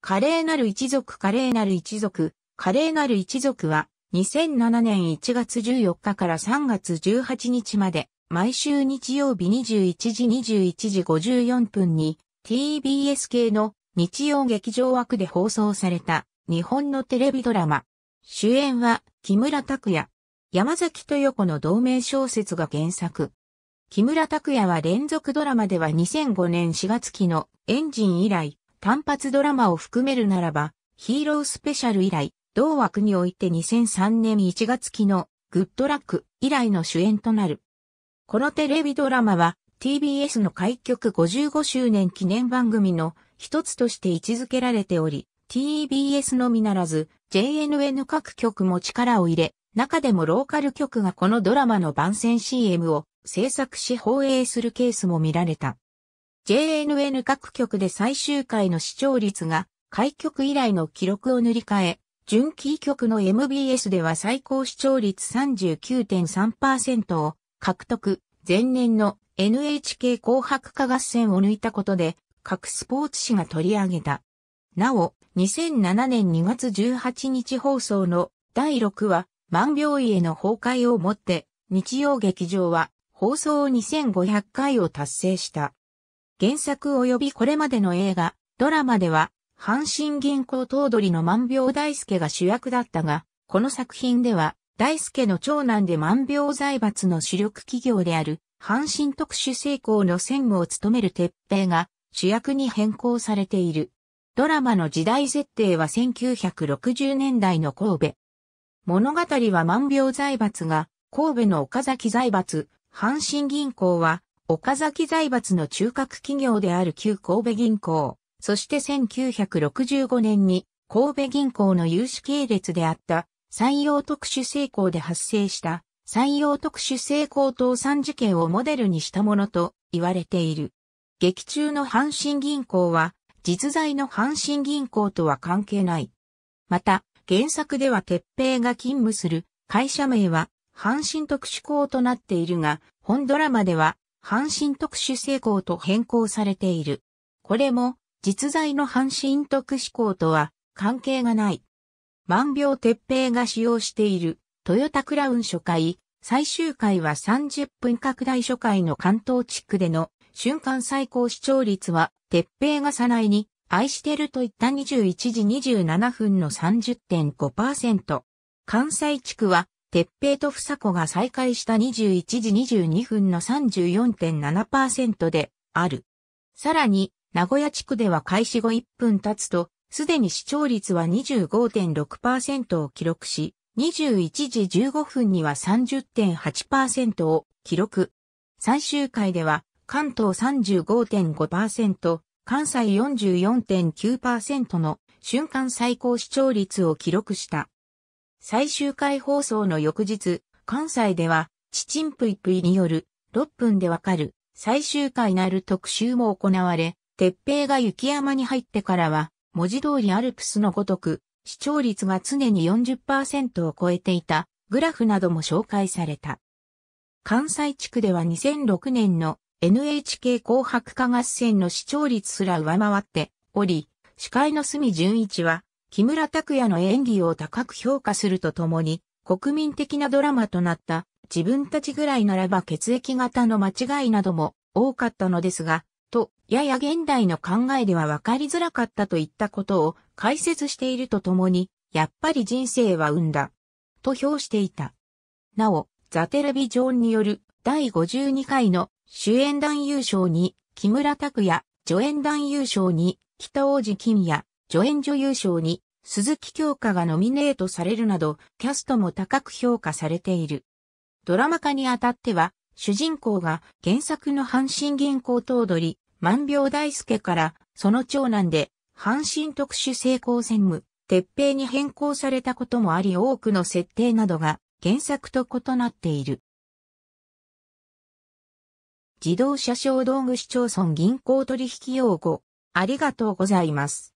華麗なる一族華麗なる一族、華麗なる一族は、2007年1月14日から3月18日まで、毎週日曜日21時21時54分に、TBS 系の日曜劇場枠で放送された、日本のテレビドラマ。主演は、木村拓哉。山崎豊子の同名小説が原作。木村拓哉は連続ドラマでは2005年4月期のエンジン以来、単発ドラマを含めるならば、ヒーロースペシャル以来、同枠において2003年1月期のグッドラック以来の主演となる。このテレビドラマは TBS の開局55周年記念番組の一つとして位置づけられており、TBS のみならず JNN 各局も力を入れ、中でもローカル局がこのドラマの番宣 CM を制作し放映するケースも見られた。JNN 各局で最終回の視聴率が開局以来の記録を塗り替え、準キー局の MBS では最高視聴率39.3%を獲得、前年の NHK 紅白化合戦を抜いたことで、各スポーツ紙が取り上げた。なお、2007年2月18日放送の第6話、万病医への崩壊をもって、日曜劇場は放送2500回を達成した。原作及びこれまでの映画、ドラマでは、阪神銀行頭取の万病大輔が主役だったが、この作品では、大輔の長男で万病財閥の主力企業である、阪神特殊成功の専務を務める鉄平が主役に変更されている。ドラマの時代設定は1960年代の神戸。物語は万病財閥が神戸の岡崎財閥、阪神銀行は岡崎財閥の中核企業である旧神戸銀行、そして1965年に神戸銀行の有資系列であった採用特殊成功で発生した採用特殊成功倒産事件をモデルにしたものと言われている。劇中の阪神銀行は実在の阪神銀行とは関係ない。また、原作では鉄平が勤務する会社名は阪神特殊校となっているが、本ドラマでは阪神特殊成功と変更されている。これも、実在の阪神特殊校とは関係がない。万病鉄平が使用している、トヨタクラウン初回、最終回は30分拡大初回の関東地区での瞬間最高視聴率は、鉄平がさないに、愛してるといった21時27分の30.5%。関西地区は鉄平と房子が再開した21時22分の34.7%である。さらに、名古屋地区では開始後1分経つと、すでに視聴率は25.6%を記録し、21時15分には30.8%を記録。最終回では、関東35.5%、関西44.9%の瞬間最高視聴率を記録した。最終回放送の翌日、関西では、チチンプイプイによる、6分でわかる、最終回なる特集も行われ、鉄平が雪山に入ってからは、文字通りアルプスのごとく、視聴率が常に40%を超えていた、グラフなども紹介された。関西地区では2006年の NHK 紅白歌合戦の視聴率すら上回っており、司会の隅純一は木村拓哉の演技を高く評価するとともに、国民的なドラマとなった自分たちぐらいならば血液型の間違いなども多かったのですが、と、やや現代の考えでは分かりづらかったといったことを解説しているとともに、やっぱり人生は生んだ、と評していた。なお、ザテレビジョンによる第52回の主演男優賞に木村拓哉、助演男優賞に北王子金也、助演女優賞に鈴木京香がノミネートされるなど、キャストも高く評価されている。ドラマ化にあたっては、主人公が原作の阪神銀行頭取、万病大輔から、その長男で、阪神特殊成功専務、鉄平に変更されたこともあり多くの設定などが原作と異なっている。自動車小道具市町村銀行取引用語、ありがとうございます。